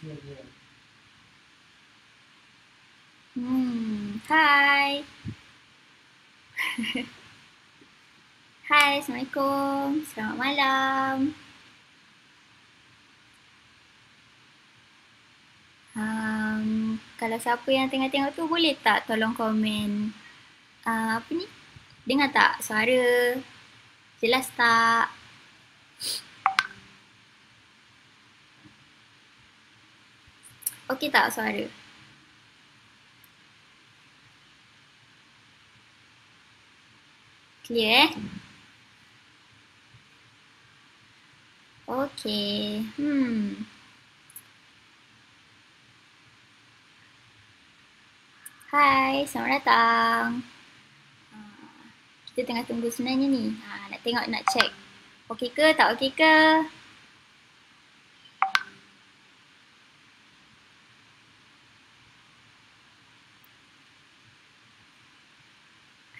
to your Hmm. Hi. Hi. Assalamualaikum. Selamat malam. Um, kalau siapa yang tengah tengok tu boleh tak tolong komen uh, Apa ni? Dengar tak suara? Jelas tak? Okey tak suara? Clear eh? Okey. Hmm. Hai, selamat datang. Ah, kita tengah tunggu sebenarnya ni. Ha, nak tengok, nak check. Okey ke tak okey ke?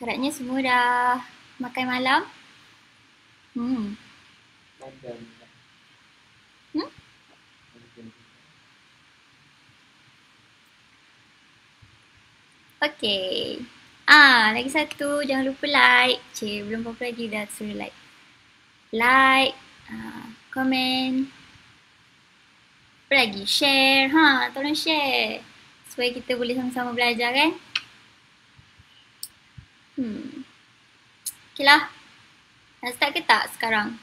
Harapnya semua dah makan malam. Hmm. Makan. Hmm? Okay. Ah, lagi satu jangan lupa like. Cik, belum apa lagi dah suruh like. Like, ah, komen. Apa lagi? Share. Ha, tolong share. Supaya kita boleh sama-sama belajar kan. Okay lah. Nak start ke tak sekarang?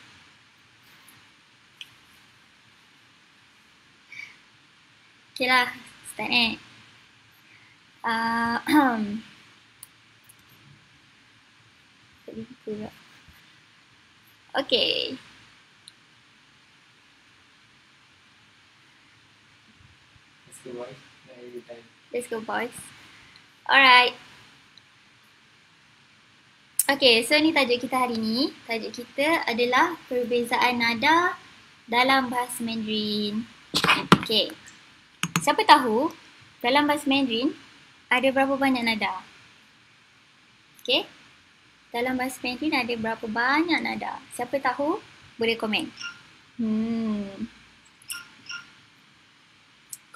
Okay lah. Start eh. Ah, uh, okay. Let's go boys. Let's go boys. All Okay, so ni tajuk kita hari ni. Tajuk kita adalah perbezaan nada dalam bahasa Mandarin. Okay. Siapa tahu dalam bahasa Mandarin ada berapa banyak nada? Okay. Dalam bahasa Mandarin ada berapa banyak nada? Siapa tahu boleh komen. Hmm.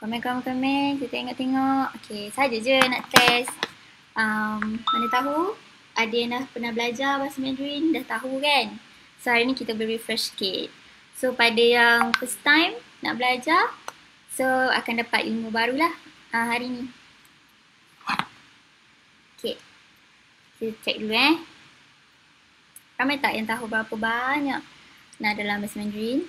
Komen, komen, komen. Kita tengok-tengok. Okay, saja je nak test. Um, mana tahu ada yang dah pernah belajar bahasa Mandarin dah tahu kan. So hari ni kita boleh refresh sikit. So pada yang first time nak belajar, so akan dapat ilmu barulah uh, hari ni. Okay. Kita check dulu eh. Ramai tak yang tahu berapa banyak nak dalam bahasa Mandarin?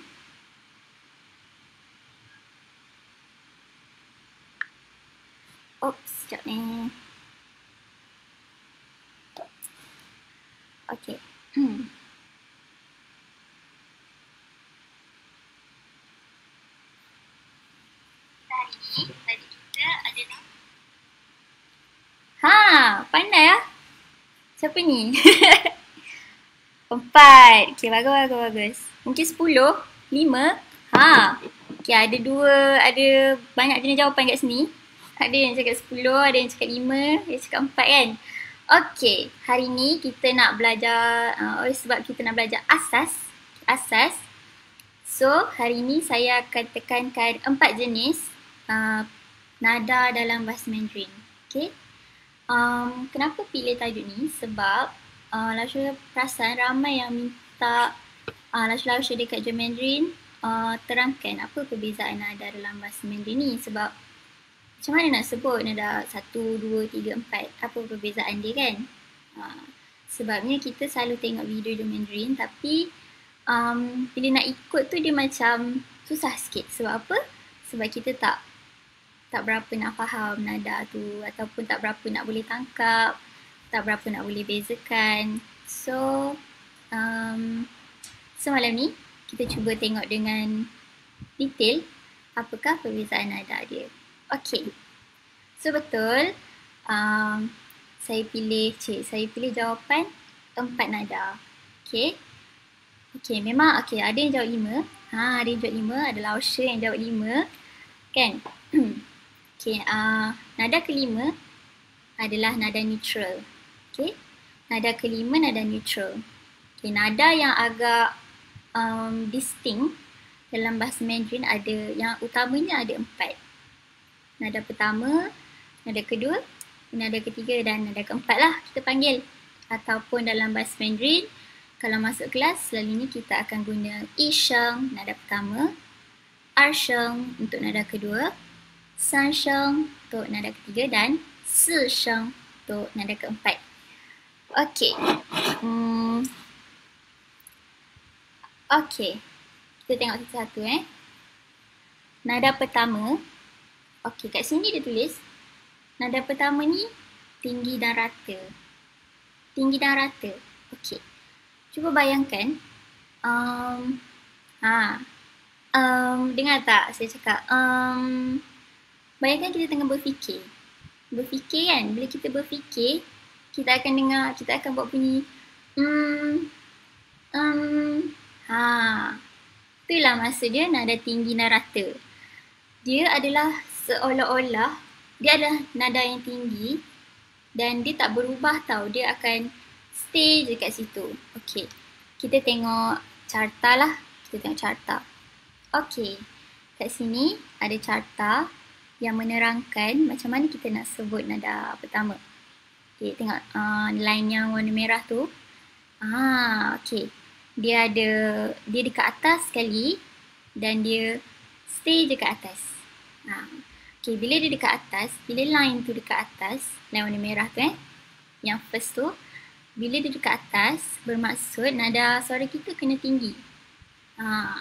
pandai lah. Siapa ni? Empat. Okay, bagus, bagus, bagus. Mungkin sepuluh. Lima. Ha. Okay, ada dua. Ada banyak jenis jawapan kat sini. Ada yang cakap sepuluh, ada yang cakap lima, ada yang cakap empat kan. Okay, hari ni kita nak belajar, oh, uh, sebab kita nak belajar asas. Asas. So, hari ni saya akan tekankan empat jenis uh, nada dalam bahasa Mandarin. Okay. Um, kenapa pilih tajuk ni? Sebab uh, Lashula perasan ramai yang minta uh, Lashula usia dekat je Mandarin uh, terangkan apa perbezaan ada dalam bahasa Mandarin ni sebab macam mana nak sebut ni ada satu, dua, tiga, empat apa perbezaan dia kan? Uh, sebabnya kita selalu tengok video je Mandarin tapi um, bila nak ikut tu dia macam susah sikit sebab apa? Sebab kita tak tak berapa nak faham nada tu ataupun tak berapa nak boleh tangkap, tak berapa nak boleh bezakan. So, um, semalam ni kita cuba tengok dengan detail apakah perbezaan nada dia. Okay, so betul um, saya pilih, cik, saya pilih jawapan empat nada. Okay, okay memang okay ada yang jawab lima. Ha, ada yang jawab lima, ada Lausha yang jawab lima. Kan? Okay, uh, nada kelima adalah nada neutral. Okay, nada kelima nada neutral. Okay, nada yang agak um, distinct dalam bahasa Mandarin ada yang utamanya ada empat. Nada pertama, nada kedua, nada ketiga dan nada keempat lah kita panggil. Ataupun dalam bahasa Mandarin, kalau masuk kelas selalunya kita akan guna isheng nada pertama, arsheng untuk nada kedua, San sheng 三声 untuk nada ketiga dan si sheng untuk nada keempat. Okey. Hmm. Okey. Kita tengok satu-satu eh. Nada pertama. Okey, kat sini dia tulis. Nada pertama ni tinggi dan rata. Tinggi dan rata. Okey. Cuba bayangkan. Um, ha. Um, dengar tak saya cakap? Um, Bayangkan kita tengah berfikir. Berfikir kan? Bila kita berfikir, kita akan dengar, kita akan buat bunyi hmm, hmm, ha. Itulah masa dia nada tinggi dan rata. Dia adalah seolah-olah, dia adalah nada yang tinggi dan dia tak berubah tau. Dia akan stay je kat situ. Okay. Kita tengok carta lah. Kita tengok carta. Okay. Kat sini ada carta yang menerangkan macam mana kita nak sebut nada pertama. Okay, tengok uh, line yang warna merah tu. Ah, okay. Dia ada, dia dekat atas sekali dan dia stay dekat atas. Ha. Ah, okay, bila dia dekat atas, bila line tu dekat atas, line warna merah tu eh, yang first tu, bila dia dekat atas, bermaksud nada suara kita kena tinggi. Ha.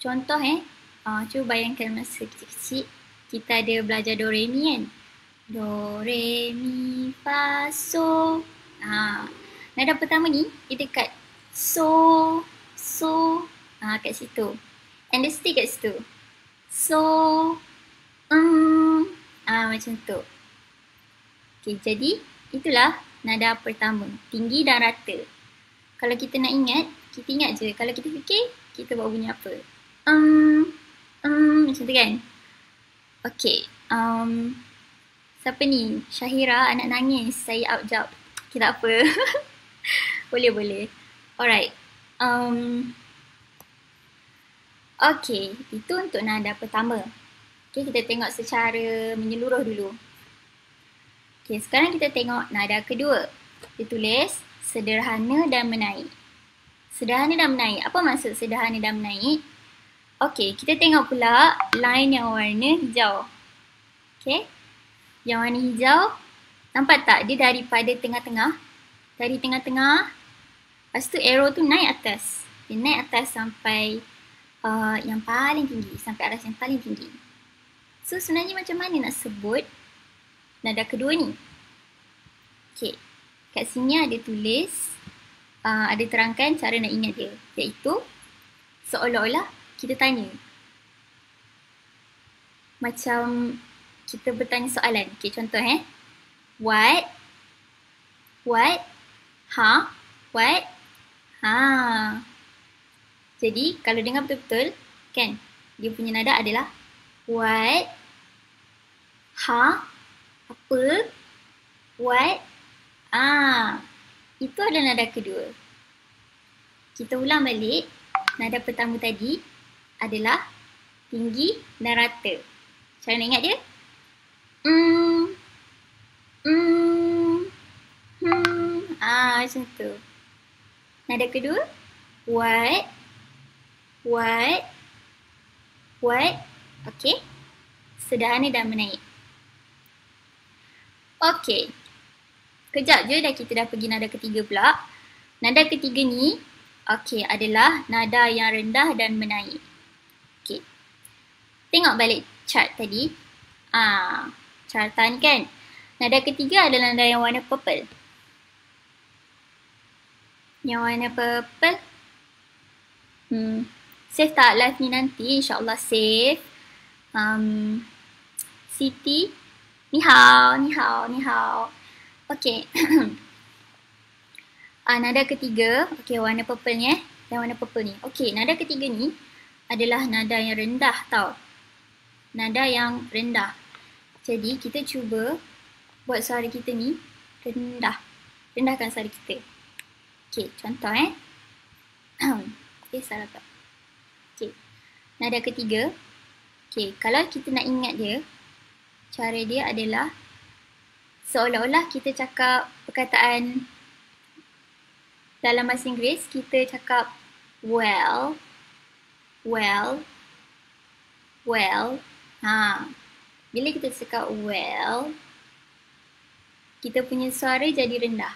Contoh eh, uh, cuba bayangkan masa kecil-kecil kita ada belajar do re mi kan. Do re mi fa so. Ha. Ah, nada pertama ni dia dekat so so ha, uh, kat situ. And the stick kat situ. So um ah macam tu. Okay, jadi itulah nada pertama. Tinggi dan rata. Kalau kita nak ingat, kita ingat je. Kalau kita fikir, kita buat bunyi apa? Um, Hmm, um, macam tu kan? Okay. Um, siapa ni? Syahira anak nangis. Saya out jap. Okay, tak apa. boleh, boleh. Alright. Um, okay, itu untuk nada pertama. Okay, kita tengok secara menyeluruh dulu. Okay, sekarang kita tengok nada kedua. Ditulis sederhana dan menaik. Sederhana dan menaik. Apa maksud sederhana dan menaik? Okay, kita tengok pula line yang warna hijau. Okay. Yang warna hijau, nampak tak dia daripada tengah-tengah. Dari tengah-tengah, lepas tu arrow tu naik atas. Dia naik atas sampai uh, yang paling tinggi. Sampai atas yang paling tinggi. So sebenarnya macam mana nak sebut nada kedua ni? Okay. Kat sini ada tulis, uh, ada terangkan cara nak ingat dia. Iaitu seolah-olah kita tanya macam kita bertanya soalan okay contoh eh what what ha huh? what ha jadi kalau dengar betul-betul kan dia punya nada adalah what ha huh? apa what ah itu adalah nada kedua kita ulang balik nada pertama tadi adalah tinggi dan rata. Macam mana ingat dia. Hmm. Hmm. Hmm. Ah, macam tu. Nada kedua. What? What? What? Okay. Sederhana dah menaik. Okay. Kejap je dah kita dah pergi nada ketiga pula. Nada ketiga ni, okay, adalah nada yang rendah dan menaik tengok balik chart tadi. Ah, chartan kan. Nada ketiga adalah nada yang warna purple. Yang warna purple. Hmm. Save tak live ni nanti. InsyaAllah save. Um, Siti. Ni hao, ni hao, ni hao. Okay. Ah, nada ketiga. Okay, warna purple ni eh. Yang warna purple ni. Okay, nada ketiga ni adalah nada yang rendah tau nada yang rendah. Jadi kita cuba buat suara kita ni rendah. Rendahkan suara kita. Okey, contoh eh. okey, salah tak? Okey. Nada ketiga. Okey, kalau kita nak ingat dia, cara dia adalah seolah-olah kita cakap perkataan dalam bahasa Inggeris, kita cakap well, well, well, Ha. Bila kita cakap well, kita punya suara jadi rendah.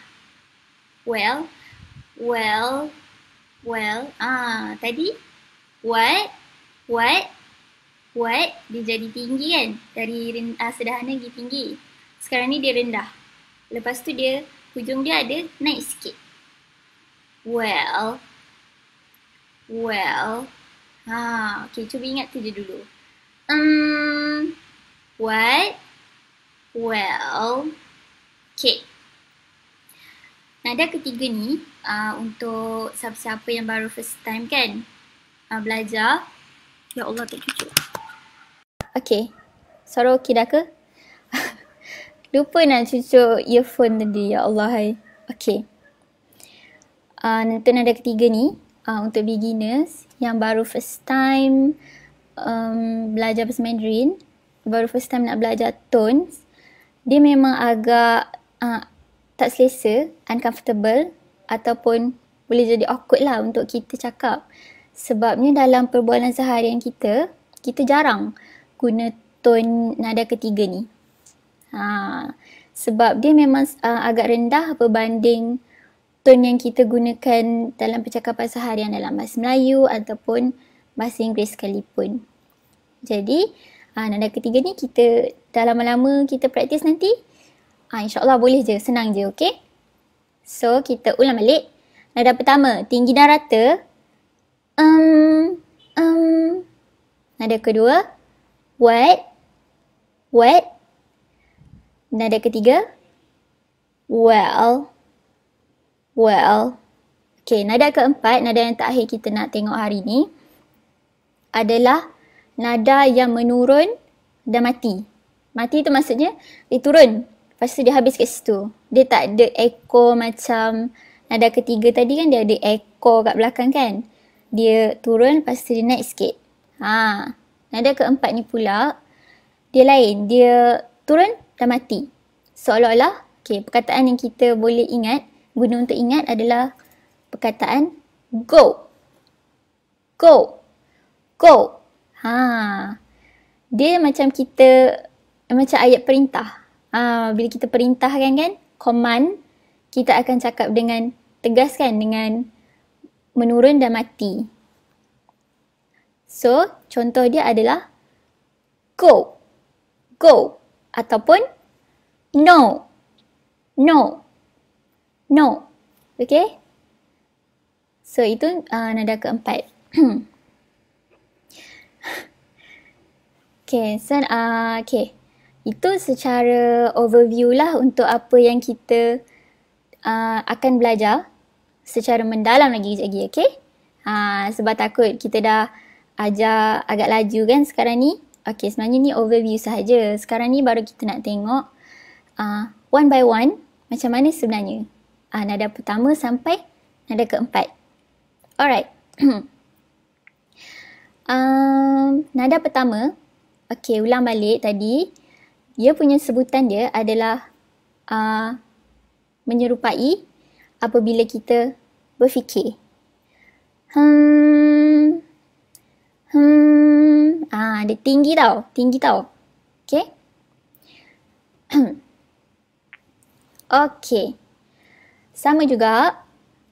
Well, well, well. Ah, tadi what, what, what dia jadi tinggi kan? Dari uh, sederhana pergi tinggi. Sekarang ni dia rendah. Lepas tu dia hujung dia ada naik sikit. Well, well. Ha, ah, okey cuba ingat tu je dulu. Um, what? Well, okay. Nada ketiga ni uh, untuk siapa-siapa yang baru first time kan uh, belajar. Ya Allah tak cucuk. Okay. Suara okey dah ke? Lupa nak cucuk earphone tadi. Ya Allah hai. Okay. Uh, nanti nada ketiga ni uh, untuk beginners yang baru first time um, belajar bahasa Mandarin baru first time nak belajar tones dia memang agak uh, tak selesa, uncomfortable ataupun boleh jadi awkward lah untuk kita cakap sebabnya dalam perbualan seharian kita kita jarang guna tone nada ketiga ni ha, sebab dia memang uh, agak rendah berbanding tone yang kita gunakan dalam percakapan seharian dalam bahasa Melayu ataupun bahasa Inggeris sekalipun. Jadi, uh, ah, nada ketiga ni kita dah lama-lama kita praktis nanti. Uh, InsyaAllah boleh je, senang je, okay? So, kita ulang balik. Nada pertama, tinggi dan rata. Um, um. Nada kedua, what, what. Nada ketiga, well, well. Okay, nada keempat, nada yang terakhir kita nak tengok hari ni adalah nada yang menurun dan mati. Mati tu maksudnya dia turun. Lepas tu dia habis kat situ. Dia tak ada echo macam nada ketiga tadi kan dia ada echo kat belakang kan. Dia turun lepas tu dia naik sikit. Ha. Nada keempat ni pula dia lain. Dia turun dan mati. Seolah-olah okay, perkataan yang kita boleh ingat guna untuk ingat adalah perkataan go. Go go. Ha. Dia macam kita macam ayat perintah. Ha, bila kita perintah kan kan, command, kita akan cakap dengan tegas kan dengan menurun dan mati. So, contoh dia adalah go. Go ataupun no. No. No. Okay? So, itu uh, nada keempat. Okay, so uh, ah, okay. Itu secara overview lah untuk apa yang kita uh, akan belajar secara mendalam lagi kejap lagi, okay? Uh, ah, sebab takut kita dah ajar agak laju kan sekarang ni. Okay, sebenarnya ni overview sahaja. Sekarang ni baru kita nak tengok uh, one by one macam mana sebenarnya. Uh, nada pertama sampai nada keempat. Alright. um, nada pertama, Okay, ulang balik tadi. Dia punya sebutan dia adalah uh, menyerupai apabila kita berfikir. Hmm. Hmm. Ah, uh, dia tinggi tau. Tinggi tau. Okay. okay. Sama juga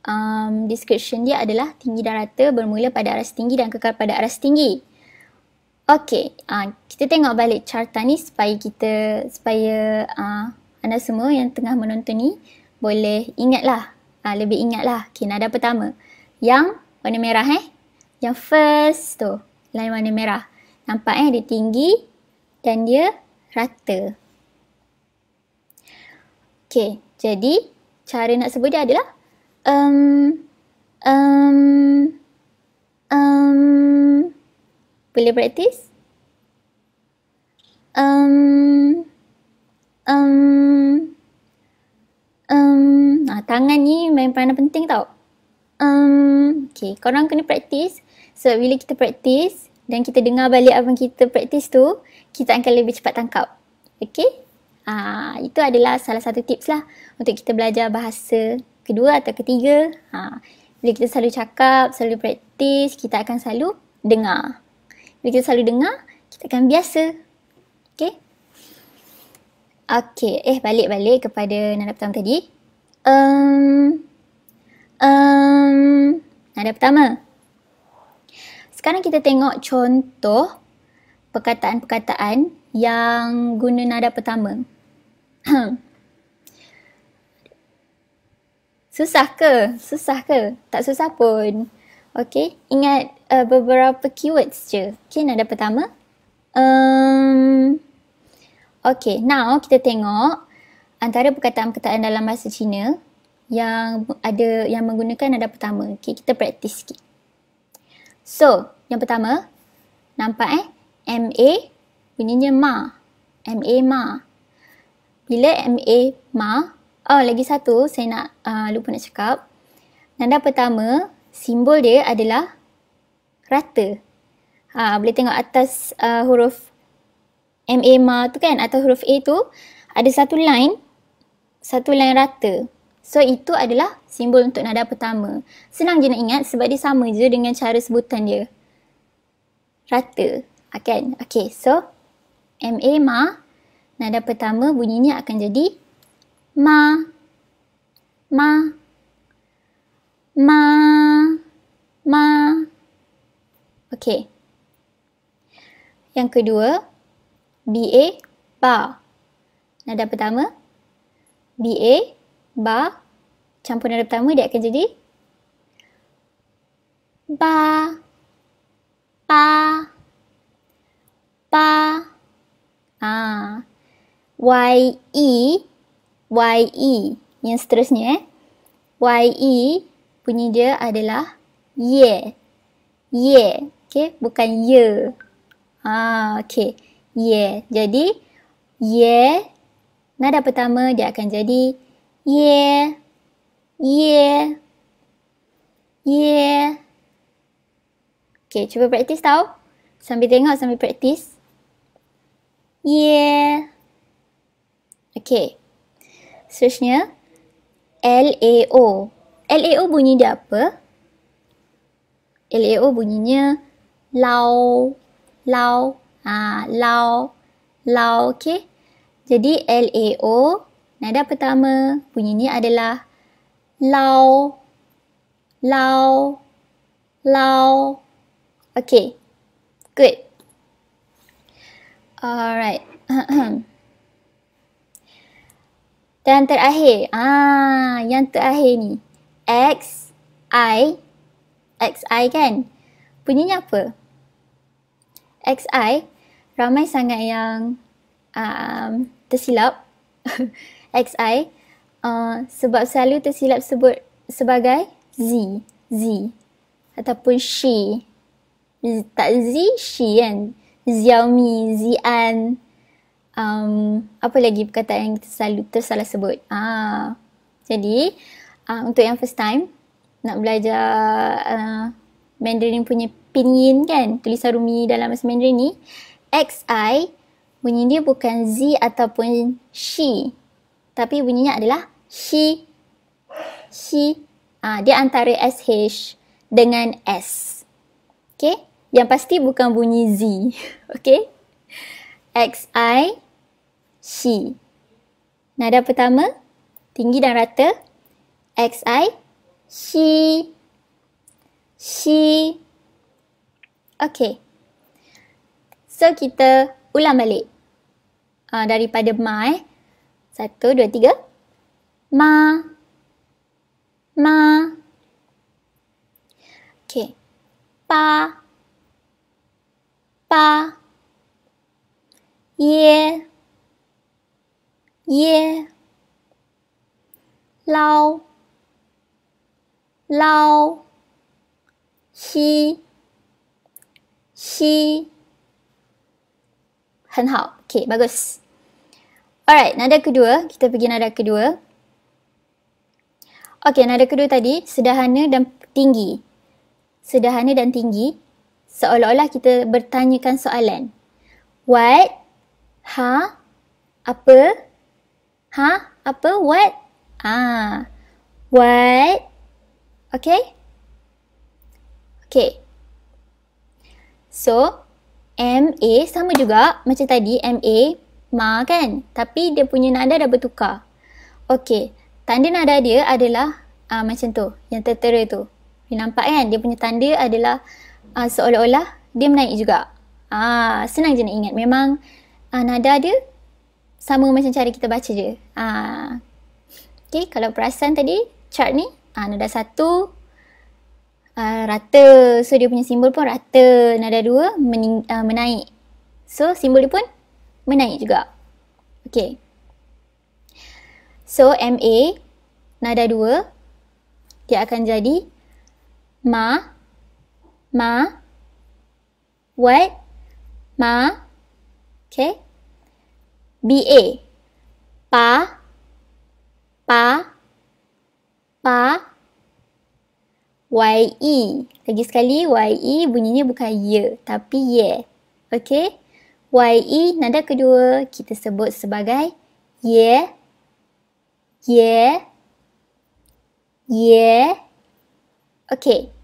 um, description dia adalah tinggi dan rata bermula pada aras tinggi dan kekal pada aras tinggi. Okay, uh, ah, kita tengok balik carta ni supaya kita supaya uh, anda semua yang tengah menonton ni boleh ingatlah, uh, lebih ingatlah. Okey, nada pertama. Yang warna merah eh. Yang first tu, lain warna merah. Nampak eh dia tinggi dan dia rata. Okay, jadi cara nak sebut dia adalah um um um boleh praktis? Um, um, um, nah, tangan ni main peranan penting tau. Um, okay, korang kena praktis. Sebab bila kita praktis dan kita dengar balik abang kita praktis tu, kita akan lebih cepat tangkap. Okay? Ah, itu adalah salah satu tips lah untuk kita belajar bahasa kedua atau ketiga. Ah, bila kita selalu cakap, selalu praktis, kita akan selalu dengar bila kita selalu dengar, kita akan biasa. Okay? Okay, eh balik-balik kepada nada pertama tadi. Um, um, nada pertama. Sekarang kita tengok contoh perkataan-perkataan yang guna nada pertama. susah ke? Susah ke? Tak susah pun. Okay, ingat uh, beberapa keywords je. Okay, nada pertama. Um, okay, now kita tengok antara perkataan-perkataan dalam bahasa Cina yang ada yang menggunakan nada pertama. Okay, kita praktis sikit. So, yang pertama, nampak eh? MA bunyinya ma. MA ma. Bila MA ma, oh lagi satu saya nak uh, lupa nak cakap. Nada pertama simbol dia adalah rata. Ha, boleh tengok atas uh, huruf MA M tu kan atau huruf A tu ada satu line satu line rata. So itu adalah simbol untuk nada pertama. Senang je nak ingat sebab dia sama je dengan cara sebutan dia. Rata. Ha, kan? Okay. So M MA M nada pertama bunyinya akan jadi ma ma ma ma okey yang kedua ba ba nada pertama ba ba campur nada pertama dia akan jadi ba Ba pa ha y e y e yang seterusnya eh y e bunyi dia adalah ye. Ye. Okay, bukan ye. Ah, ha, okay. Ye. Jadi, ye. Nada pertama dia akan jadi ye. Ye. Ye. Okay, cuba praktis tau. Sambil tengok, sambil praktis. Ye. Okay. Seterusnya, L-A-O. LAO bunyi dia apa? LAO bunyinya lau lau ah lau lau okey. Jadi LAO nada pertama bunyinya adalah lau lau lau. Okey. Good. Alright. Dan terakhir, ah, yang terakhir ni. X I X I kan? Bunyinya apa? X I ramai sangat yang um, tersilap X I uh, sebab selalu tersilap sebut sebagai Z Z ataupun she Z, tak Z she kan Xiaomi Zian um, apa lagi perkataan yang kita selalu tersalah sebut ah jadi uh, untuk yang first time nak belajar uh, Mandarin punya pinyin kan tulisan rumi dalam bahasa Mandarin ni XI bunyi dia bukan Z ataupun she tapi bunyinya adalah she she uh, ah, dia antara SH dengan S okay yang pasti bukan bunyi Z okay XI she nada pertama tinggi dan rata X I C C Okay So kita ulang balik uh, Daripada ma eh Satu, dua, tiga Ma Ma Okay Pa Pa Ye Ye Lao bagus. Alright, nada kedua, kita pergi nada kedua. Okay, nada kedua tadi, sederhana dan tinggi. Sederhana dan tinggi, seolah-olah kita bertanyakan soalan. What? Ha? Apa? Ha? Apa? What? Ah, what? Okay? Okay. So, M A sama juga macam tadi MA ma kan? Tapi dia punya nada dah bertukar. Okay. Tanda nada dia adalah uh, macam tu. Yang tertera tu. You nampak kan? Dia punya tanda adalah uh, seolah-olah dia menaik juga. Ah, senang je nak ingat. Memang uh, nada dia sama macam cara kita baca je. Ah. Okay, kalau perasan tadi chart ni Ha, nada satu uh, rata. So dia punya simbol pun rata. Nada dua mening, uh, menaik. So simbol dia pun menaik juga. Okay. So MA nada dua dia akan jadi ma ma what ma okay BA pa pa pa y e lagi sekali y e bunyinya bukan ye tapi ye okey y e nada kedua kita sebut sebagai ye ye ye okey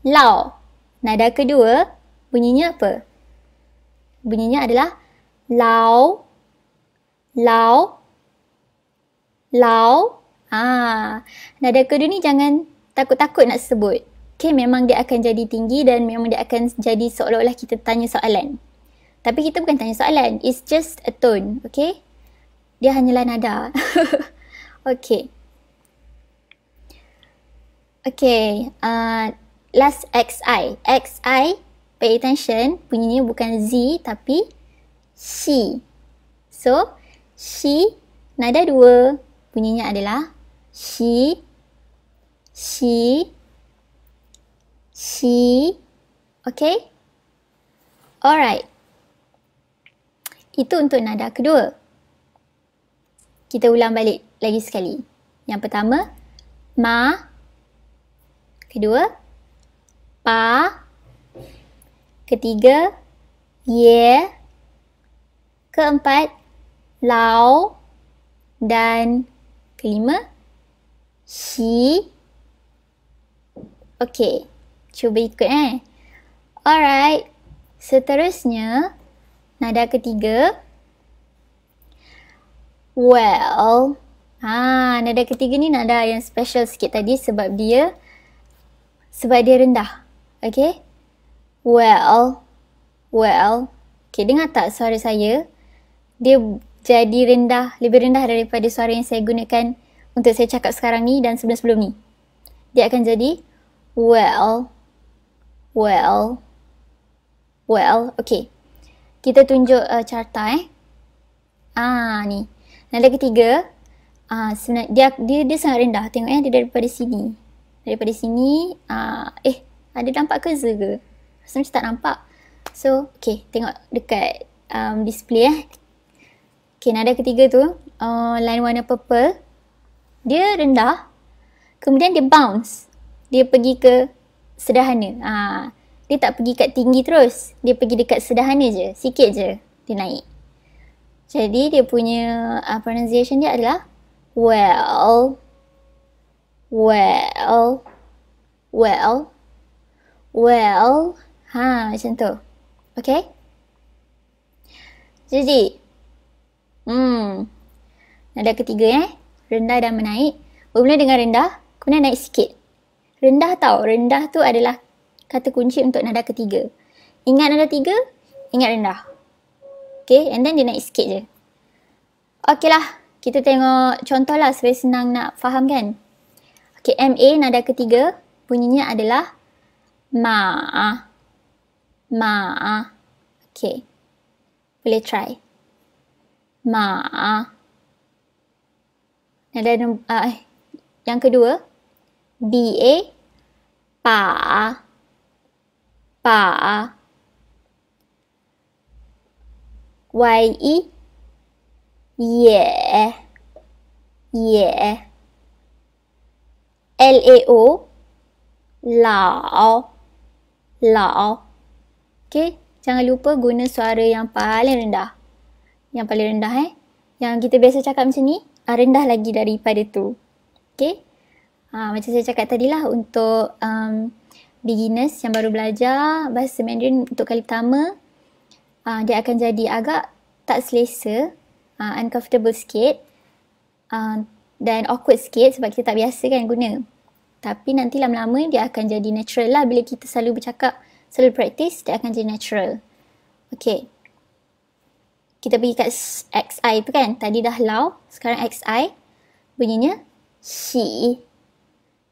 lao nada kedua bunyinya apa bunyinya adalah lao lao lao Ha. Ah, nada kedua ni jangan takut-takut nak sebut. Okay, memang dia akan jadi tinggi dan memang dia akan jadi seolah-olah kita tanya soalan. Tapi kita bukan tanya soalan. It's just a tone, okay? Dia hanyalah nada. okay. Okay, uh, last XI. XI, pay attention, bunyinya bukan Z tapi c. So, c. nada dua, bunyinya adalah 洗，洗，洗，OK。Alright. Itu untuk nada kedua. Kita ulang balik lagi sekali. Yang pertama, ma. Kedua, pa. Ketiga, ye. Keempat, lau. Dan kelima, he Okay. Cuba ikut eh. Alright. Seterusnya nada ketiga Well. Ha, nada ketiga ni nada yang special sikit tadi sebab dia sebab dia rendah. Okay. Well. Well. Okay, dengar tak suara saya? Dia jadi rendah, lebih rendah daripada suara yang saya gunakan untuk saya cakap sekarang ni dan sebelum-sebelum ni. Dia akan jadi well, well, well. Okay. Kita tunjuk uh, carta eh. Ah ni. Nada ketiga. Ah sebenarnya dia, dia dia sangat rendah. Tengok eh dia daripada sini. Daripada sini ah eh ada nampak ke Z ke? Rasa macam tak nampak. So, okay, tengok dekat um, display eh. Okay, nada ketiga tu, uh, line warna purple dia rendah kemudian dia bounce dia pergi ke sederhana ha, dia tak pergi kat tinggi terus dia pergi dekat sederhana je sikit je dia naik jadi dia punya uh, pronunciation dia adalah well well well well ha macam tu okay jadi hmm ada ketiga eh rendah dan menaik. Bermula dengan rendah, kemudian naik sikit. Rendah tau, rendah tu adalah kata kunci untuk nada ketiga. Ingat nada tiga, ingat rendah. Okay, and then dia naik sikit je. Okay lah, kita tengok contoh lah supaya senang nak faham kan. Okay, MA nada ketiga bunyinya adalah ma ma okay, boleh try ma -ah. Yang dan uh, ah, eh, yang kedua B A pa pa Y E ye ye L A O lao lao Okay, jangan lupa guna suara yang paling rendah. Yang paling rendah eh. Yang kita biasa cakap macam ni. Ah, rendah lagi daripada tu. Okay. Ha, ah, macam saya cakap tadi lah untuk um, beginners yang baru belajar bahasa Mandarin untuk kali pertama uh, dia akan jadi agak tak selesa, uh, uncomfortable sikit uh, dan awkward sikit sebab kita tak biasa kan guna. Tapi nanti lama-lama dia akan jadi natural lah bila kita selalu bercakap, selalu practice dia akan jadi natural. Okay kita pergi kat XI tu kan. Tadi dah lau, sekarang XI. Bunyinya she.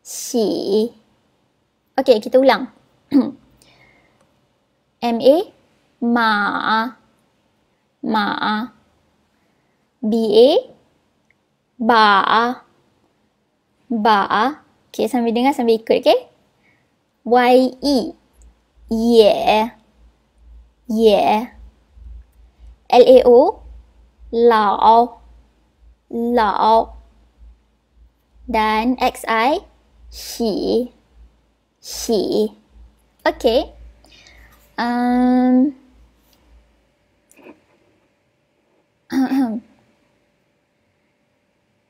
She. Okay, kita ulang. MA ma ma BA ba ba Okey, sambil dengar sambil ikut, okay? YE Yeah Yeah L A O 老老，dan X I um,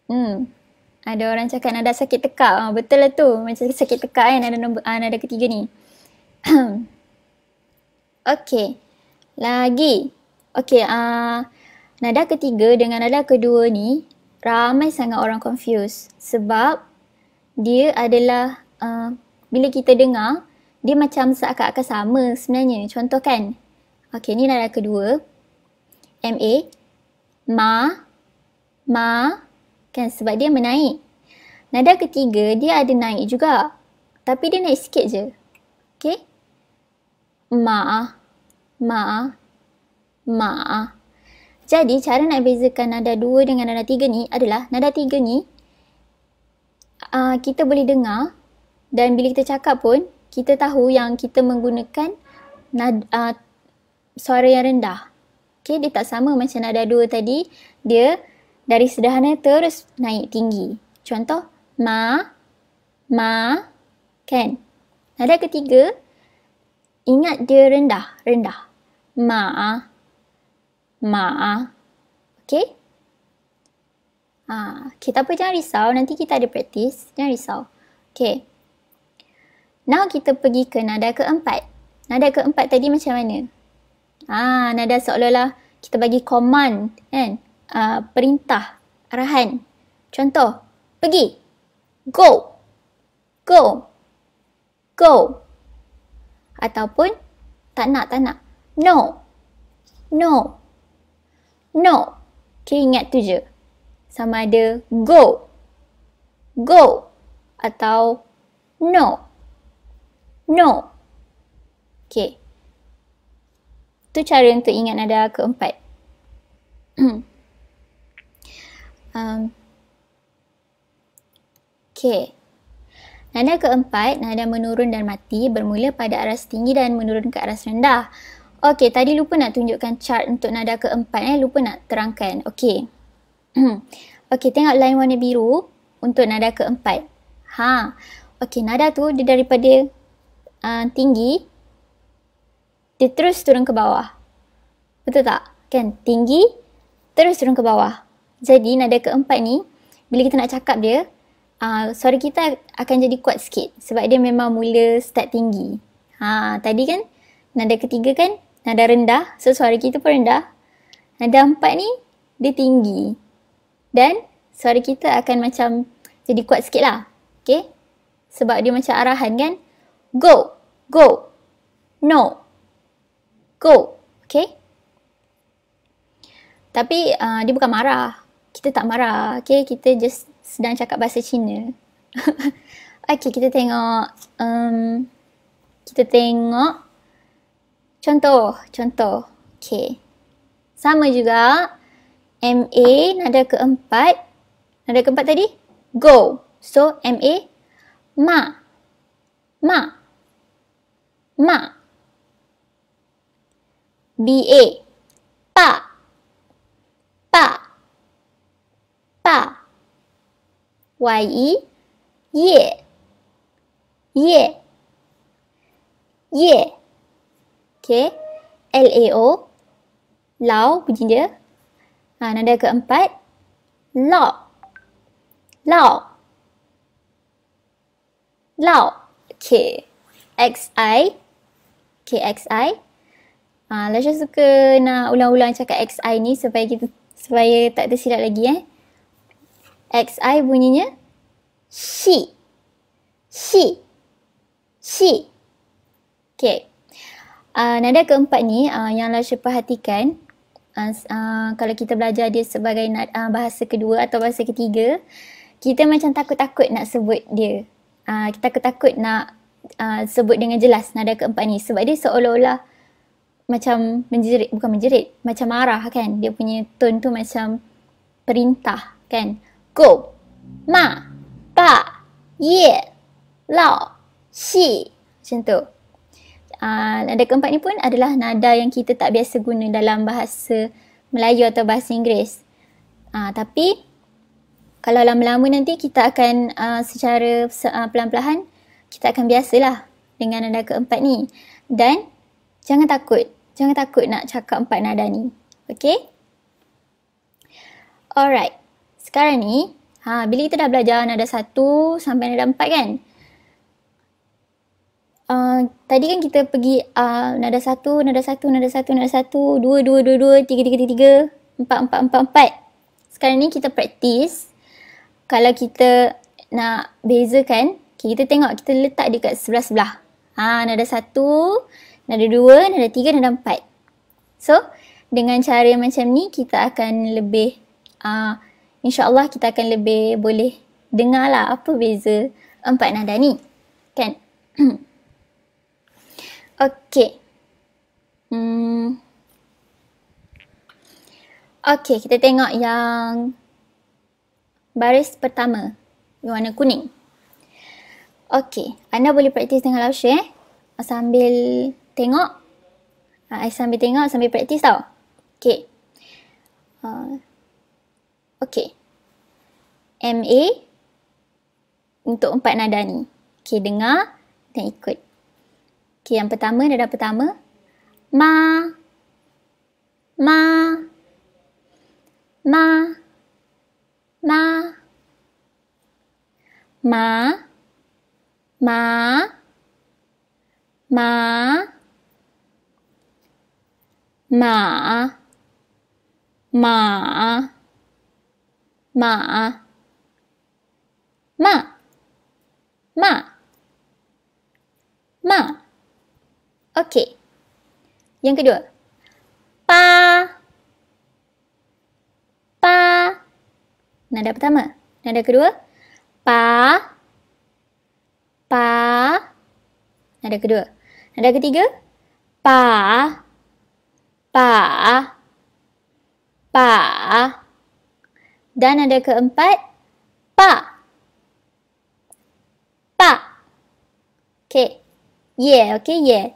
hmm. ada orang cakap nada sakit tekak, ah, betul lah tu macam sakit tekak kan ada nombor ah, nada ketiga ni. okay, lagi. Okay, uh, nada ketiga dengan nada kedua ni ramai sangat orang confuse sebab dia adalah uh, bila kita dengar dia macam seakan-akan sama sebenarnya. Contoh kan, okay ni nada kedua, MA, MA, MA, kan sebab dia menaik. Nada ketiga dia ada naik juga tapi dia naik sikit je. Okay, MA, MA, ma. Jadi cara nak bezakan nada dua dengan nada tiga ni adalah nada tiga ni uh, kita boleh dengar dan bila kita cakap pun kita tahu yang kita menggunakan nada, uh, suara yang rendah. Okay, dia tak sama macam nada dua tadi. Dia dari sederhana terus naik tinggi. Contoh, ma, ma, kan? Nada ketiga, ingat dia rendah, rendah. ma ma. Okay? Ha, ah, okay, tak apa, jangan risau. Nanti kita ada praktis. Jangan risau. Okay. Now kita pergi ke nada keempat. Nada keempat tadi macam mana? Ah, ha, nada seolah-olah kita bagi command, kan? Uh, perintah, arahan. Contoh, pergi. Go. Go. Go. Ataupun, tak nak, tak nak. No. No no. Okay, ingat tu je. Sama ada go. Go. Atau no. No. Okay. Tu cara untuk ingat nada keempat. um, okay. Nada keempat, nada menurun dan mati bermula pada aras tinggi dan menurun ke aras rendah. Okey, tadi lupa nak tunjukkan chart untuk nada keempat eh. Lupa nak terangkan. Okey. Okey, tengok line warna biru untuk nada keempat. Ha. Okey, nada tu dia daripada uh, tinggi dia terus turun ke bawah. Betul tak? Kan? Tinggi terus turun ke bawah. Jadi nada keempat ni bila kita nak cakap dia uh, suara kita akan jadi kuat sikit sebab dia memang mula start tinggi. Ha, tadi kan nada ketiga kan nada rendah, so suara kita pun rendah. Nada empat ni, dia tinggi. Dan suara kita akan macam jadi kuat sikit lah. Okay? Sebab dia macam arahan kan? Go! Go! No! Go! Okay? Tapi uh, dia bukan marah. Kita tak marah. Okay? Kita just sedang cakap bahasa Cina. okay, kita tengok. Um, kita tengok. Contoh, contoh. Okay. Sama juga. MA, nada keempat. Nada keempat tadi? Go. So, MA. Ma. Ma. Ma. BA. Pa. Pa. Pa. E, YE. Ye. Ye. Ye. Okay. L-A-O. Lao bunyi dia. Ha, nada keempat. Lao. Lao. Lao. Okay. X-I. Okay, X-I. Ha, Lasha suka nak ulang-ulang cakap X-I ni supaya kita supaya tak tersilap lagi eh. X-I bunyinya. She. She. She. Okay uh, nada keempat ni uh, yang Lasha perhatikan uh, ah, uh, kalau kita belajar dia sebagai nad, uh, bahasa kedua atau bahasa ketiga kita macam takut-takut nak sebut dia uh, kita takut-takut nak uh, sebut dengan jelas nada keempat ni sebab dia seolah-olah macam menjerit, bukan menjerit, macam marah kan dia punya tone tu macam perintah kan go, ma, pa, ye, lo, si, macam tu Ah, nada keempat ni pun adalah nada yang kita tak biasa guna dalam bahasa Melayu atau bahasa Inggeris. Uh, tapi kalau lama-lama nanti kita akan uh, secara uh, pelan-pelan kita akan biasalah dengan nada keempat ni. Dan jangan takut, jangan takut nak cakap empat nada ni. Okay? Alright. Sekarang ni, ha, bila kita dah belajar nada satu sampai nada empat kan? Ah, tadi kan kita pergi uh, nada satu, nada satu, nada satu, nada satu, dua, dua, dua, dua, tiga, tiga, tiga, tiga, empat, empat, empat, empat. Sekarang ni kita praktis. Kalau kita nak bezakan, okay, kita tengok kita letak dekat sebelah-sebelah. Ha, ah, nada satu, nada dua, nada tiga, nada empat. So, dengan cara macam ni, kita akan lebih, uh, insyaAllah kita akan lebih boleh dengar lah apa beza empat nada ni. Kan? Okay. Hmm. Okay, kita tengok yang baris pertama. Yang warna kuning. Okay, anda boleh praktis dengan Lausha eh. Sambil tengok. Ha, sambil tengok, sambil praktis tau. Okay. Uh, ah. okay. MA untuk empat nada ni. Okay, dengar dan ikut. Okey, yang pertama, nada pertama. Ma. Ma. Ma. Ma. Ma. Ma. Ma. Ma. Ma. Ma. Ma. Ma. Ma. Ma. Ma. Ma. Ma. Ma. Ma. Okey. Yang kedua. Pa. Pa. Nada pertama. Nada kedua. Pa. Pa. Nada kedua. Nada ketiga. Pa. Pa. Pa. Dan nada keempat. Pa. Pa. Okey. Yeah, okey, yeah.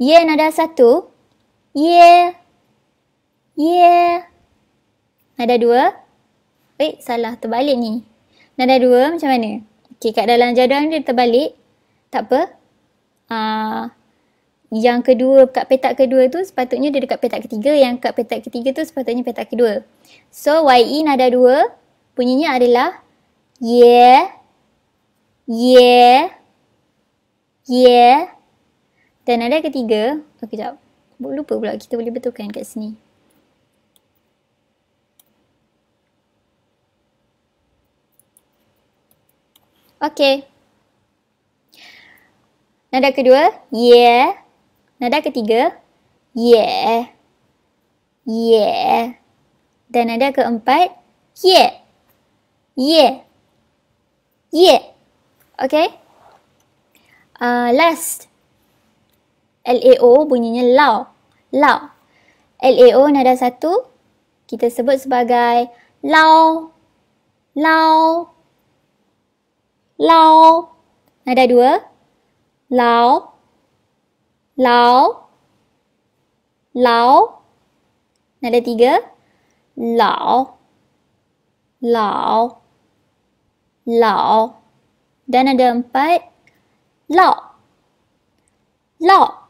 Ye nada satu. Ye. Ye. Nada dua. Eh, salah terbalik ni. Nada dua macam mana? Okey, kat dalam jadual ni dia terbalik. Tak apa. Uh, yang kedua, kat petak kedua tu sepatutnya dia dekat petak ketiga. Yang kat petak ketiga tu sepatutnya petak kedua. So, YE nada dua bunyinya adalah Ye. Ye. Ye. Ye. Dan ada ketiga, oh, kejap. Lupa pula kita boleh betulkan kat sini. Okay. Nada kedua, yeah. Nada ketiga, yeah. Yeah. Dan nada keempat, yeah. Yeah. Yeah. Okay. Uh, last. Last. LAO bunyinya lao. Lao. LAO nada satu kita sebut sebagai lao. Lao. Lao. Nada dua. Lao. Lao. Lao. Nada tiga. Lao. Lao. Lao. Dan ada empat. Lao. Lao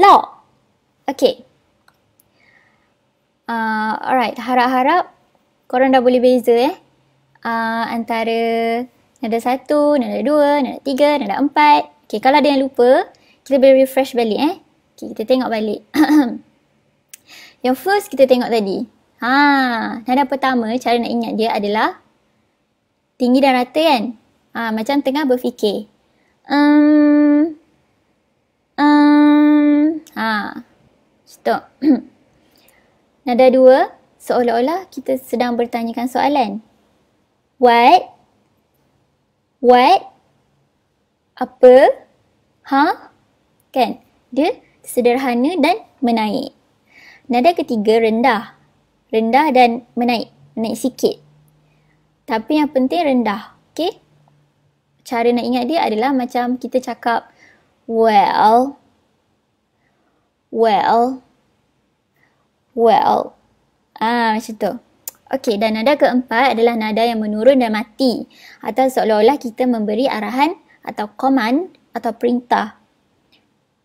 law. Okay. Uh, alright, harap-harap korang dah boleh beza eh. Uh, antara nada satu, nada dua, nada tiga, nada empat. Okay, kalau ada yang lupa, kita boleh refresh balik eh. Okay, kita tengok balik. yang first kita tengok tadi. Ha, nada pertama cara nak ingat dia adalah tinggi dan rata kan? Ha, macam tengah berfikir. Um, um, Ha. Stop. Nada dua, seolah-olah kita sedang bertanyakan soalan. What? What? Apa? Ha? Huh? Kan? Dia sederhana dan menaik. Nada ketiga, rendah. Rendah dan menaik. Menaik sikit. Tapi yang penting rendah. Okay? Cara nak ingat dia adalah macam kita cakap, well, well well ah macam tu okey dan nada keempat adalah nada yang menurun dan mati atau seolah-olah kita memberi arahan atau command atau perintah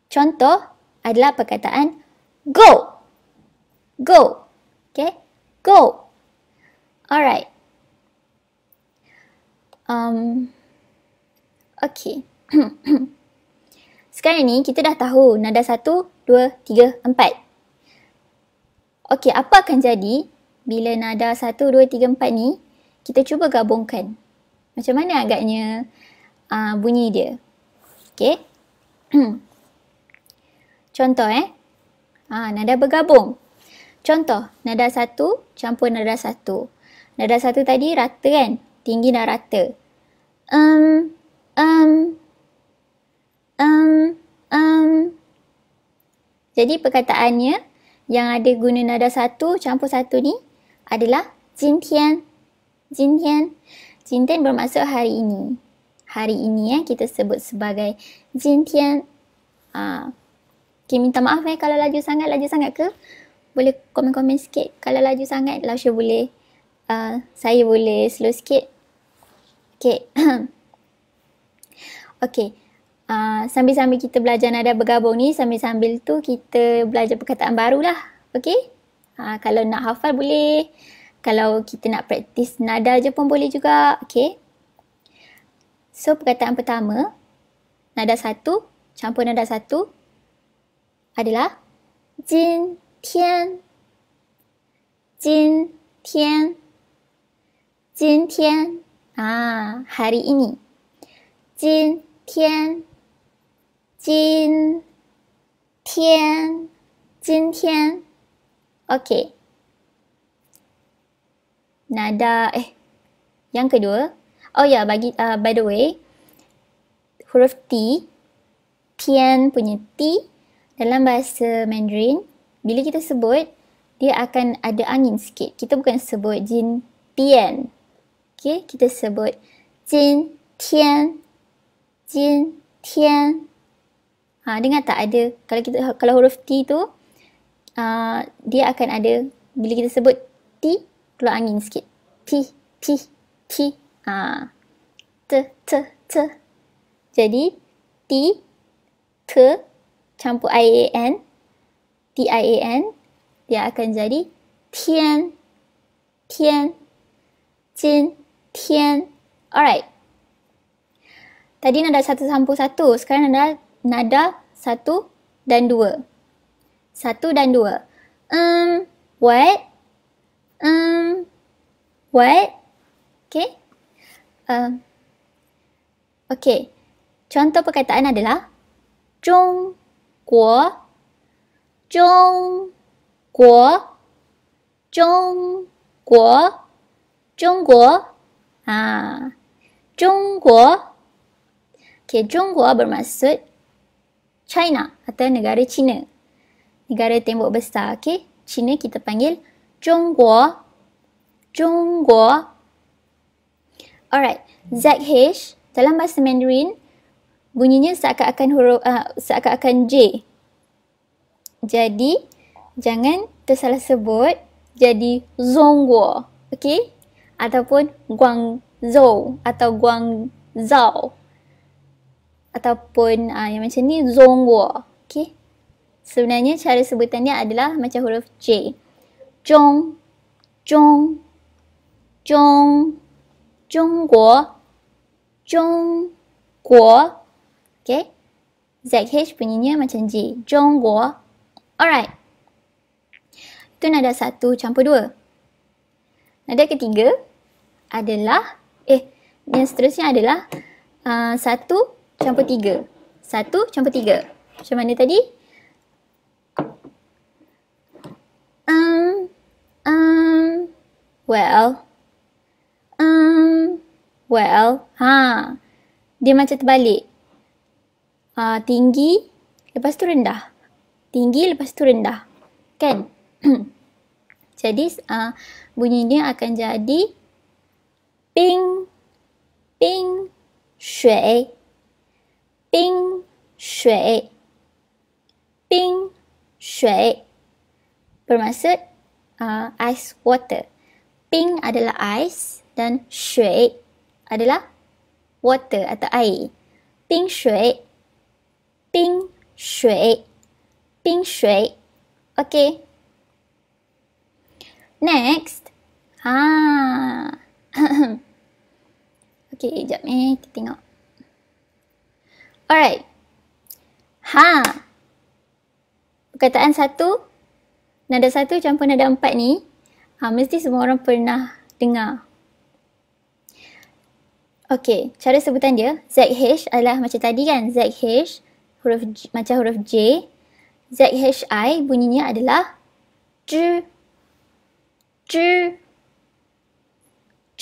contoh adalah perkataan go go okey go alright um okey Sekarang ni kita dah tahu nada satu dua, tiga, empat. Okey, apa akan jadi bila nada satu, dua, tiga, empat ni kita cuba gabungkan. Macam mana agaknya uh, bunyi dia. Okey. Contoh eh. Ha, ah, nada bergabung. Contoh, nada satu campur nada satu. Nada satu tadi rata kan? Tinggi dan rata. Um, um, um, um. Jadi perkataannya yang ada guna nada satu campur satu ni adalah jintian. Jintian. Jintian bermaksud hari ini. Hari ini eh, kita sebut sebagai jintian. Ha. Ah. Okay, minta maaf eh kalau laju sangat, laju sangat ke? Boleh komen-komen sikit kalau laju sangat, Lausha boleh. Uh, saya boleh slow sikit. Okay. okay uh, sambil-sambil kita belajar nada bergabung ni, sambil-sambil tu kita belajar perkataan baru lah. Okay? Uh, kalau nak hafal boleh. Kalau kita nak praktis nada je pun boleh juga. Okay? So perkataan pertama, nada satu, campur nada satu adalah Jin Tian. Jin Tian. Jin Tian. Ah, hari ini. Jin Tian. 今天，今天，OK。Nada eh yang kedua. Oh ya bagi uh, by the way huruf T tian punya T dalam bahasa Mandarin bila kita sebut dia akan ada angin sedikit. Kita bukan sebut jin tian. okay kita sebut jin tian. Jin tian. Ha, dengar tak ada kalau kita kalau huruf T tu uh, dia akan ada bila kita sebut T keluar angin sikit. T T T ha. T T T. Jadi T T campur I A N T I A N dia akan jadi Tian Tian Jin Tian. Alright. Tadi anda dah satu sampul satu. Sekarang anda nada satu dan dua. Satu dan dua. Um, what? Um, what? Okay. Um, okay. Contoh perkataan adalah Zhong Guo Zhong Guo Zhong Guo Zhong Guo Ha Zhong Guo Okay, Zhong Guo bermaksud China atau negara China. Negara tembok besar, okey? China kita panggil Zhongguo. Zhongguo. Alright, ZH dalam bahasa Mandarin bunyinya seakan-akan huruf uh, ah, seakan-akan J. Jadi jangan tersalah sebut jadi Zhongguo, okey? Ataupun Guangzhou atau Guangzhou ataupun uh, yang macam ni zongwa. Okay. Sebenarnya cara sebutannya adalah macam huruf J. Zhong, zhong, zhong, zhongguo, zhongguo. Okay. ZH bunyinya macam J. Zhongguo. Alright. Itu nada satu campur dua. Nada ketiga adalah, eh, yang seterusnya adalah uh, satu, campur tiga. Satu campur tiga. Macam mana tadi? Um, um, well. Um, well. Ha. Dia macam terbalik. uh, tinggi, lepas tu rendah. Tinggi, lepas tu rendah. Kan? jadi uh, ah, bunyi dia akan jadi ping ping shui 冰水，冰水 bermaksud uh, ice water. Bing adalah ice dan 水 adalah water atau air. Bing, Bing, Bing, Okay. Next. Ah. okay, jap eh, kita tengok. Alright. Ha. Perkataan satu, nada satu campur nada empat ni, ha, mesti semua orang pernah dengar. Okay, cara sebutan dia, ZH adalah macam tadi kan, ZH, huruf J, macam huruf J, ZHI bunyinya adalah J, J,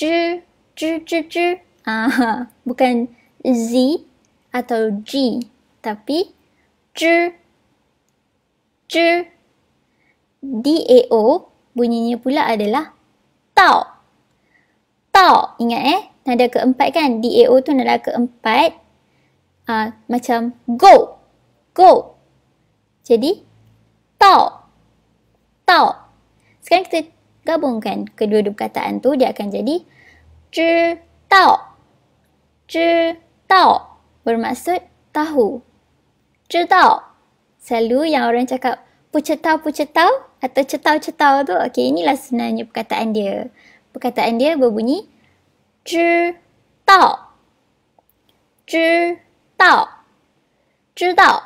J, J, J, J, J. Aha, bukan Z, atau G tapi J J D A O bunyinya pula adalah tau tau ingat eh nada keempat kan D A O tu nada keempat uh, macam go go jadi tau tau sekarang kita gabungkan kedua-dua perkataan tu dia akan jadi ch tau ch tau bermaksud tahu. Cetau. Selalu yang orang cakap pucetau-pucetau atau cetau-cetau tu. Okey, inilah sebenarnya perkataan dia. Perkataan dia berbunyi cetau cetau cetau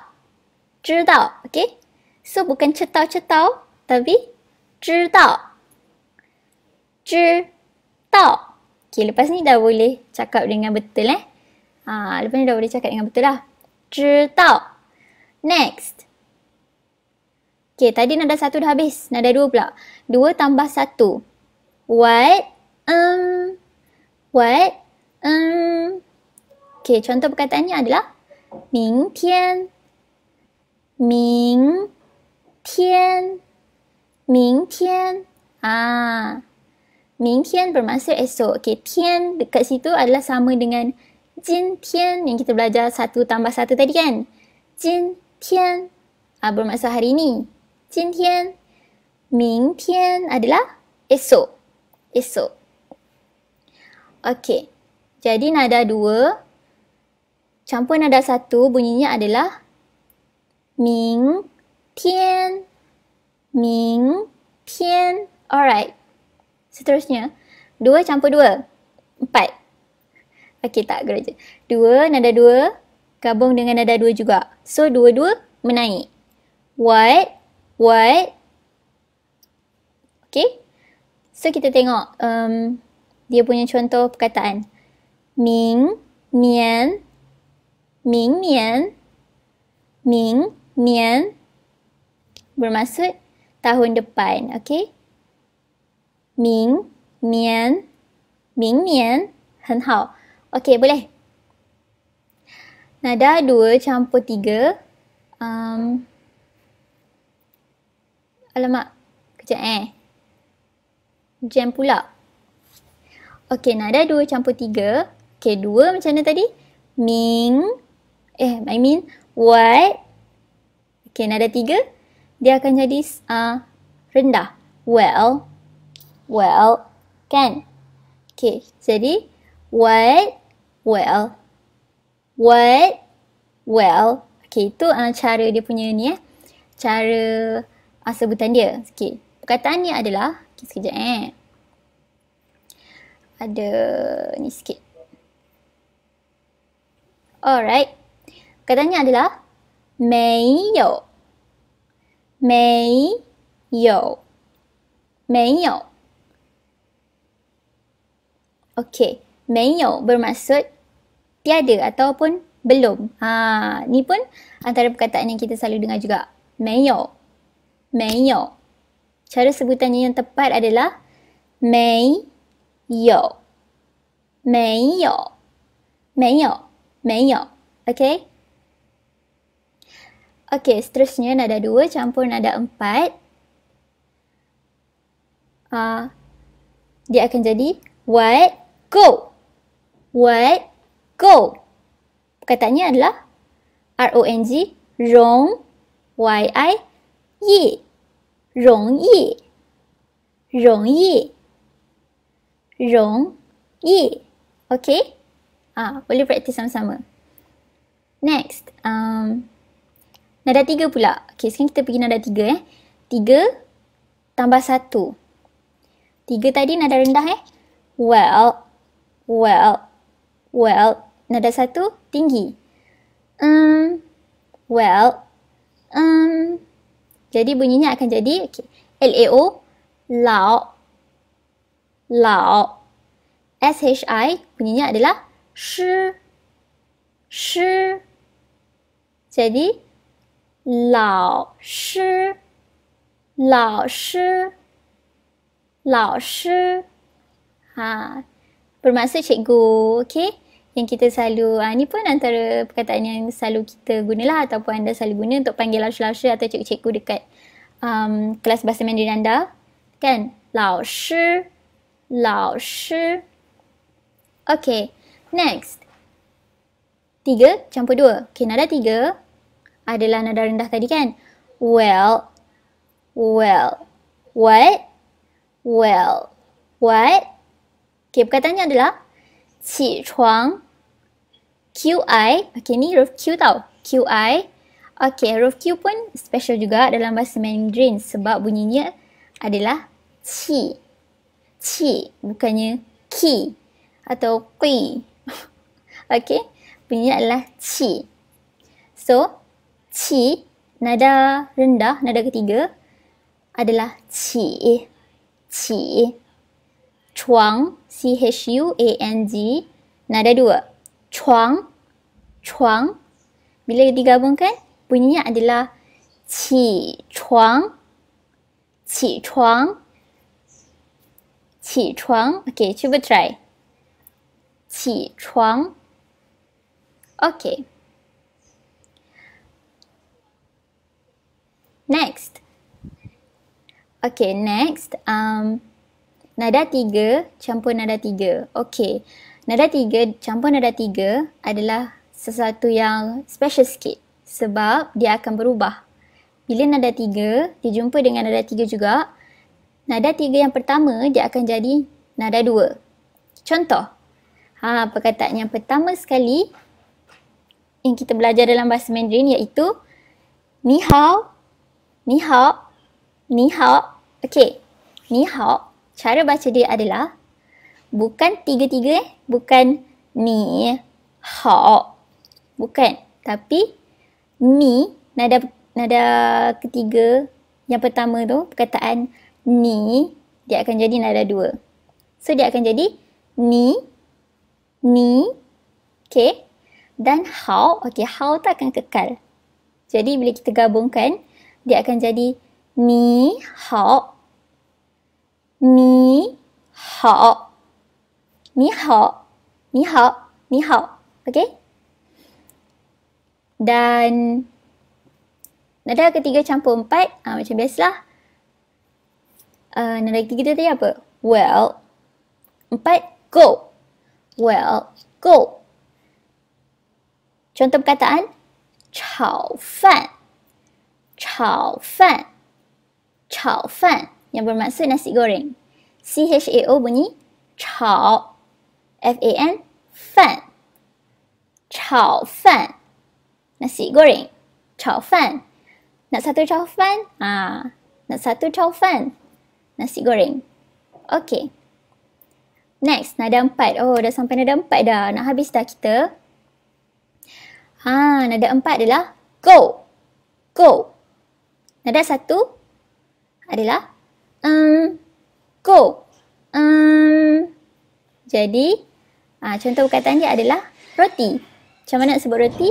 cetau Okey. So, bukan cetau-cetau tapi cetau cetau Okey, lepas ni dah boleh cakap dengan betul eh. Ha, lepas ni dah boleh cakap dengan betul lah. Zhidao. Next. Okay, tadi nada satu dah habis. Nada dua pula. Dua tambah satu. What? Um. What? Um. Okay, contoh perkataannya adalah. Ming tian. Ming tian. Ming tian. Ah. Ming tian bermaksud esok. Okay, tian dekat situ adalah sama dengan Jin Tian yang kita belajar satu tambah satu tadi kan? Jin Tian uh, ah, bermaksa hari ini. Jin Tian. Ming Tian adalah esok. Esok. Okey. Jadi nada dua. Campur nada satu bunyinya adalah Ming Tian. Ming Tian. Alright. Seterusnya. Dua campur dua. Empat. Okey tak gerak Dua, nada dua. Gabung dengan nada dua juga. So dua-dua menaik. What? What? Okey. So kita tengok um, dia punya contoh perkataan. Ming, nian. Ming, nian. Ming, nian. Bermaksud tahun depan. Okey. Ming, nian. Ming, nian. 很好。Okay boleh. Nada 2 campur 3. Um, alamak. Kejap eh. Jam pula. Okay nada 2 campur 3. Okay 2 macam mana tadi? Ming. Eh I mean what. Okay nada 3. Dia akan jadi uh, rendah. Well. Well. Kan? Okay. Jadi what well. What? Well. Okay, itu uh, cara dia punya ni eh. Cara uh, sebutan dia. Okay. Perkataan ni adalah, okay, sekejap eh. Ada ni sikit. Alright. Perkataan ni adalah, Mei yo. Mei yo. Mei yo. Okay. Mei yo bermaksud tiada ataupun belum. Ha, ni pun antara perkataan yang kita selalu dengar juga. Meyo. Meyo. Cara sebutannya yang tepat adalah mei yo. Mei yo. Mei yo. Mei yo. Okay. Okay, seterusnya nada dua campur nada empat. Uh, dia akan jadi what go. What go. Kataannya adalah R-O-N-G, rong, Y-I, yi, rong yi, rong yi, rong yi. Okay? Ah, boleh praktis sama-sama. Next. Um, nada tiga pula. Okay, sekarang kita pergi nada tiga eh. Tiga tambah satu. Tiga tadi nada rendah eh. Well, well, well nada satu tinggi. Um, well, um, jadi bunyinya akan jadi okay, L A O, lao, lao, S H I bunyinya adalah sh, sh, jadi lao sh, lao sh, lao sh, ha, bermaksud cikgu, okay? yang kita selalu uh, ni pun antara perkataan yang selalu kita guna lah ataupun anda selalu guna untuk panggil lausha atau cikgu-cikgu dekat um, kelas bahasa Mandarin anda kan lausha lausha okey next tiga campur dua okey nada tiga adalah nada rendah tadi kan well well what well what okey perkataannya adalah 起床 QI, okay ni huruf Q tau. QI. Okay, huruf Q pun special juga dalam bahasa Mandarin sebab bunyinya adalah qi. Qi, bukannya ki atau qi. okay, bunyinya adalah qi. So, qi, nada rendah, nada ketiga adalah qi. Qi. Eh, Chuang, C-H-U-A-N-G, nada dua. Chuang, chuang. Bila digabungkan, bunyinya adalah qi chuang. Qi chuang. Qi chuang. Okey, cuba try. Qi chuang. Okey. Next. Okey, next. Um, nada tiga campur nada tiga. Okey. Nada tiga campur nada tiga adalah sesuatu yang special sikit sebab dia akan berubah. Bila nada tiga, dia jumpa dengan nada tiga juga, nada tiga yang pertama dia akan jadi nada dua. Contoh, ha, perkataan yang pertama sekali yang kita belajar dalam bahasa Mandarin iaitu ni hao, ni hao, ni hao. okey ni hao, cara baca dia adalah bukan tiga-tiga eh. bukan ni hao. Bukan. Tapi ni nada nada ketiga yang pertama tu perkataan ni dia akan jadi nada dua. So dia akan jadi ni ni okay dan how okay how tu akan kekal. Jadi bila kita gabungkan dia akan jadi ni how ni how ni how ni how ni how okay dan nada ketiga campur empat uh, macam biasalah uh, nada ketiga tadi apa well empat go well go contoh perkataan chao fan chao fan chao fan yang bermaksud nasi goreng c h a o bunyi chao f a n fan chao fan nasi goreng, chow fan. Nak satu chow fan? Ah, nak satu chow fan. Nasi goreng. Okay. Next, nada empat. Oh, dah sampai nada empat dah. Nak habis dah kita. Ha, nada empat adalah go. Go. Nada satu adalah um, go. Um, jadi, ha, contoh perkataan dia adalah roti. Macam mana nak sebut Roti.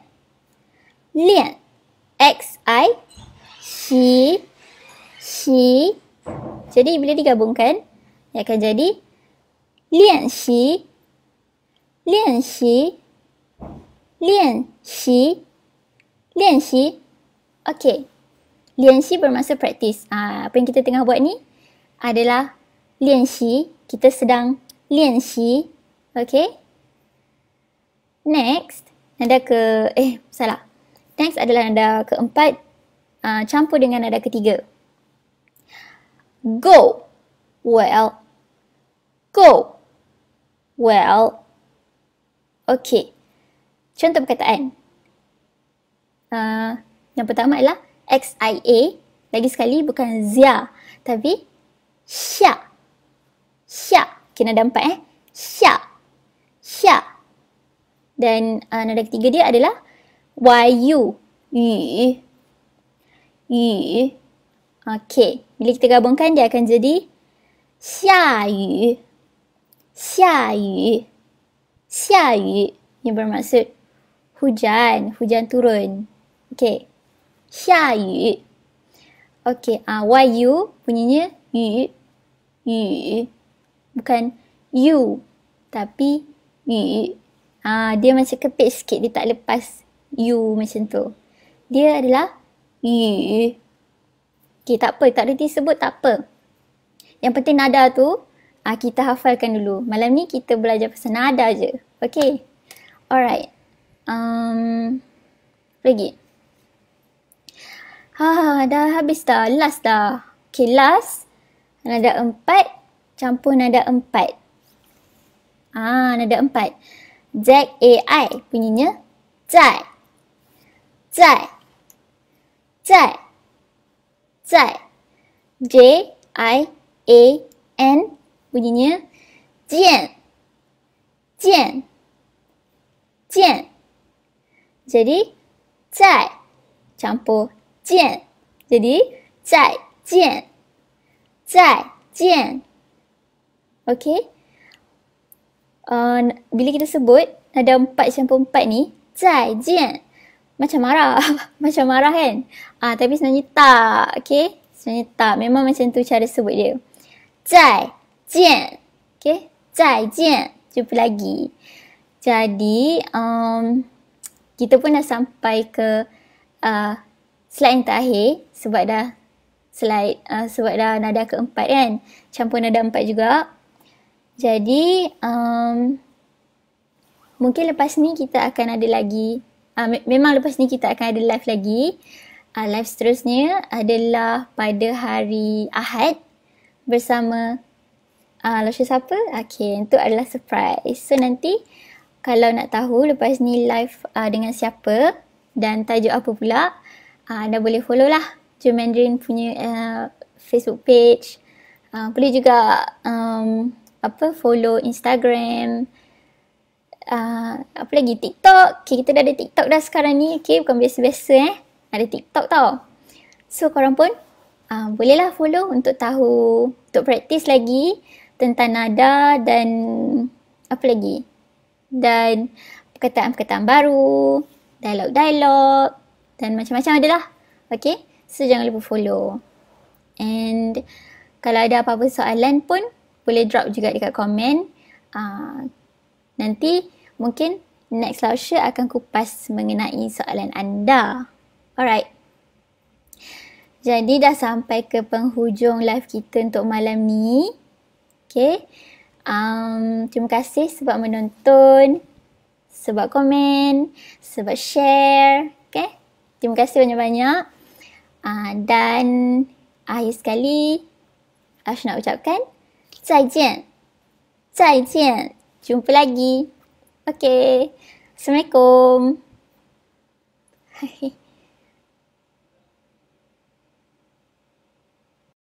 Lian, X i jadi bila digabungkan ia akan jadi Lian Lian Lian Lian Lian 练习练习练习练习，OK，练习 bermaksud practice ah, Apa yang kita tengah buat ni adalah Lian Kita sedang Lian Next, 练习，OK，next、okay?。Anda ke, eh salah, Next adalah nada keempat uh, campur dengan nada ketiga. Go. Well. Go. Well. Okay. Contoh perkataan. Uh, yang pertama adalah XIA. Lagi sekali bukan Zia. Tapi Xia. Xia. Okay, nada empat eh. Xia. Xia. Dan uh, nada ketiga dia adalah yu, yu, yu. Okey, bila kita gabungkan dia akan jadi xia yu, xia yu, xia yu. Ini bermaksud hujan, hujan turun. Okey, xia yu. Okey, ah uh, yu bunyinya yu, yu. Bukan yu, tapi yu. Ah uh, dia macam kepit sikit, dia tak lepas you macam tu. Dia adalah you. Okay, tak apa. Tak ada disebut, tak apa. Yang penting nada tu, ah kita hafalkan dulu. Malam ni kita belajar pasal nada je. Okay. Alright. Um, lagi. Ha, dah habis dah. Last dah. Okay, last. Nada empat. Campur nada empat. Ah, nada empat. Z-A-I. Bunyinya Z. Zai. J I A N, jian, jian, jian, jian, jian, jadi, jadi, bila kita sebut ada empat campur empat ni, jian macam marah. macam marah kan? Ah, tapi sebenarnya tak. Okay? Sebenarnya tak. Memang macam tu cara sebut dia. Zai jian. Okay? Zai jian. Jumpa lagi. Jadi, um, kita pun dah sampai ke uh, slide yang terakhir sebab dah slide uh, sebab dah nada keempat kan. Campur nada empat juga. Jadi, um, mungkin lepas ni kita akan ada lagi Ah, memang lepas ni kita akan ada live lagi. Uh, live seterusnya adalah pada hari Ahad bersama uh, ah, Lusha siapa? Okay, itu adalah surprise. So nanti kalau nak tahu lepas ni live uh, dengan siapa dan tajuk apa pula, uh, anda boleh follow lah Joe Mandarin punya uh, Facebook page. Uh, boleh juga um, apa follow Instagram, uh, apa lagi TikTok. Okay, kita dah ada TikTok dah sekarang ni. Okay, bukan biasa-biasa eh. Ada TikTok tau. So korang pun uh, bolehlah follow untuk tahu, untuk praktis lagi tentang nada dan apa lagi. Dan perkataan-perkataan baru, dialog-dialog dan macam-macam adalah. Okay, so jangan lupa follow. And kalau ada apa-apa soalan pun boleh drop juga dekat komen. Uh, nanti mungkin next lecture akan kupas mengenai soalan anda. Alright. Jadi dah sampai ke penghujung live kita untuk malam ni. Okay. Um, terima kasih sebab menonton, sebab komen, sebab share. Okay. Terima kasih banyak-banyak. Uh, dan akhir sekali, Ash nak ucapkan, Zaijian. Zaijian. Jumpa lagi. Okay. Assalamualaikum. Hai.